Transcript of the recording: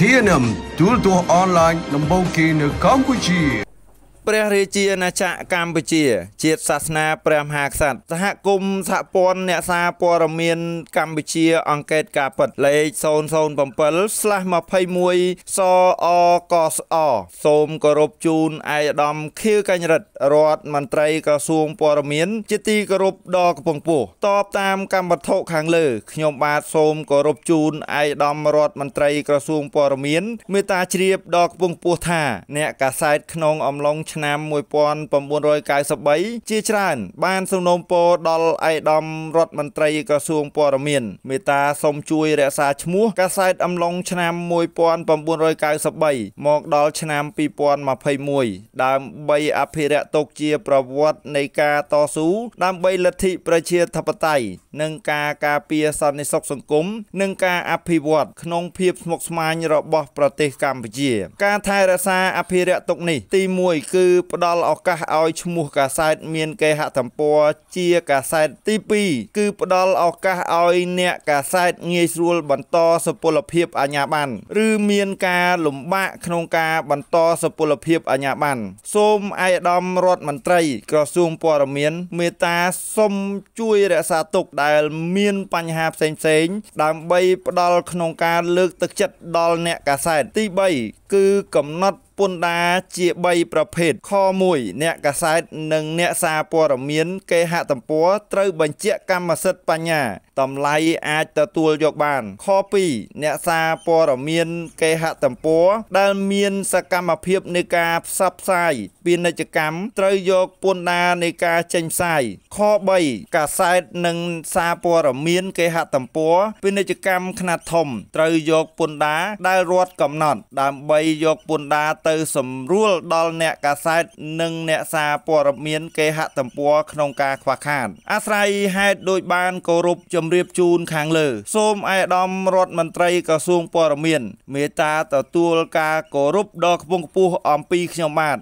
TNM ទូរទស្សន៍អនឡាញដំបូងគេនៅកម្ពុជាព្រះរាជាណាចក្រកម្ពុជា ជាតិសាសនាព្រះមហាក្សត្រសហគមន៍សហព័ន្ធអ្នកសារព័ត៌មាន កម្ពុជា អង្កេតការពិតលេខ007/21សអកសអសូមគោរពជូនឯកឧត្តមខៀវកញ្ញរិទ្ធរដ្ឋមន្ត្រីក្រសួងព័ត៌មាន ជាទីគោរពដ៏កំពង់ពោះតបតាមកម្មវត្ថុខាងលើខ្ញុំបាទសូមគោរពជូនឯកឧត្តមរដ្ឋមន្ត្រីក្រសួងព័ត៌មានមេត្តាជ្រាបដល់កំពង់ពោះថាអ្នកកាសែតក្នុងអំឡុងឆ្នាំឆ្នាំ1993ជាច្រើន បាន សំណូមពរដល់ឯកឧត្តមរដ្ឋមន្ត្រីក្រសួងព័ត៌មានមេត្តាសូមជួយរក្សាឈ្មោះកាសែតអំឡុងឆ្នាំ1993មកដល់ឆ្នាំ2021ដើម្បីអភិរក្សទុកជា ប្រវត្តិនៃការតស៊ូដើម្បីលទ្ធិប្រជាធិបតេយ្យនិងការការពារសន្តិសុខសង្គមនិងការអភិវឌ្ឍក្នុងភាពស្មុគស្មាញរបស់ប្រទេសកម្ពុជា ការថែរក្សា អភិរក្សទុកនេះទី1គឺគឺផ្ដល់ឱកាសឲ្យឈ្មោះកាសែត មានគេហទំព័រជាកាសែតទី2គឺផ្ដល់ឱកាសឲ្យអ្នកកាសែតងាយស្រួល បន្តសុពលភាពអាជ្ញាប័ណ្ណឬមានការលំបាកក្នុងការបន្តសុពលភាពអាជ្ញាប័ណ្ណសូមឯកឧត្តមរដ្ឋមន្ត្រីក្រសួងព័ត៌មាន មេតាសូមជួយរក្សាទុកដែលមានបញ្ហាផ្សេងៗដើម្បី ផ្ដល់ក្នុងការ លើកទឹកចិត្តដល់អ្នកកាសែតទី3គឺកំណត់ពន្ធដារជា3ប្រភេទខ1អ្នកកាសែតនិងអ្នកសារព័ត៌មានគេហទំព័រត្រូវបញ្ជាក់កម្មសិទ្ធិបញ្ញាតម្លៃអាចទទួលយកបានខ2អ្នកសារព័ត៌មានគេហទំព័រដែលមាន សកម្មភាពនៃការផ្សព្វផ្សាយពាណិជ្ជកម្មត្រូវយកពន្ធដារនៃការចេញផ្សាយខ3កាសែតនិងសារព័ត៌មានគេហទំព័រពាណិជ្ជកម្មខ្នាតធំត្រូវយកពន្ធដារដែលរដ្ឋកំណត់ដើម្បីយកពន្ធដារទៅសម្រួលដល់អ្នកកាសែតនិងអ្នកសារព័ត៌មានគេហទំព័រក្នុងការខ្វះខាតអាស្រ័យហេតុដោយបានគោរពជំរាបជូនខាងលើ សូមអាយដាមរដ្ឋមន្ត្រីក្រសួងព័ត៌មានមេត្តាទទួលការគោរពដ៏ខ្ពង់ខ្ពស់អំពី ខ្ញុំបាទ